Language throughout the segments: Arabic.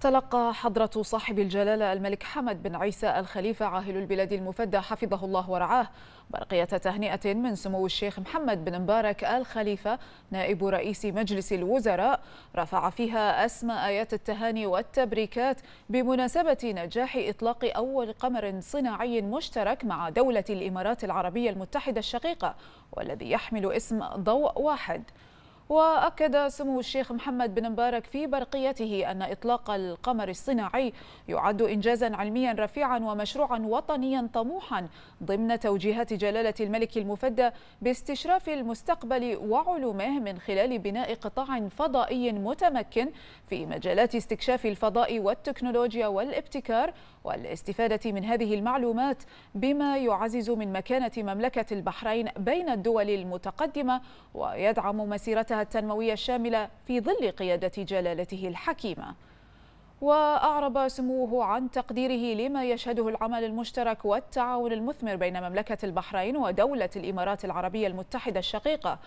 تلقى حضرة صاحب الجلالة الملك حمد بن عيسى الخليفة عاهل البلاد المفدى حفظه الله ورعاه برقية تهنئة من سمو الشيخ محمد بن مبارك الخليفة نائب رئيس مجلس الوزراء رفع فيها أسمى آيات التهاني والتبريكات بمناسبة نجاح إطلاق أول قمر صناعي مشترك مع دولة الإمارات العربية المتحدة الشقيقة والذي يحمل اسم ضوء واحد وأكد سمو الشيخ محمد بن مبارك في برقيته أن إطلاق القمر الصناعي يعد إنجازا علميا رفيعا ومشروعا وطنيا طموحا ضمن توجيهات جلالة الملك المفدى باستشراف المستقبل وعلومه من خلال بناء قطاع فضائي متمكن في مجالات استكشاف الفضاء والتكنولوجيا والابتكار والاستفادة من هذه المعلومات بما يعزز من مكانة مملكة البحرين بين الدول المتقدمة ويدعم مسيرتها التنموية الشاملة في ظل قيادة جلالته الحكيمة وأعرب سموه عن تقديره لما يشهده العمل المشترك والتعاون المثمر بين مملكة البحرين ودولة الإمارات العربية المتحدة الشقيقة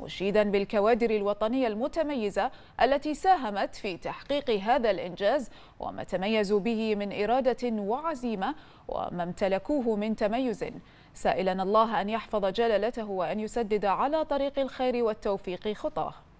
مشيدا بالكوادر الوطنية المتميزة التي ساهمت في تحقيق هذا الإنجاز وما تميزوا به من إرادة وعزيمة وما امتلكوه من تميز سائلا الله أن يحفظ جلالته وأن يسدد على طريق الخير والتوفيق خطاه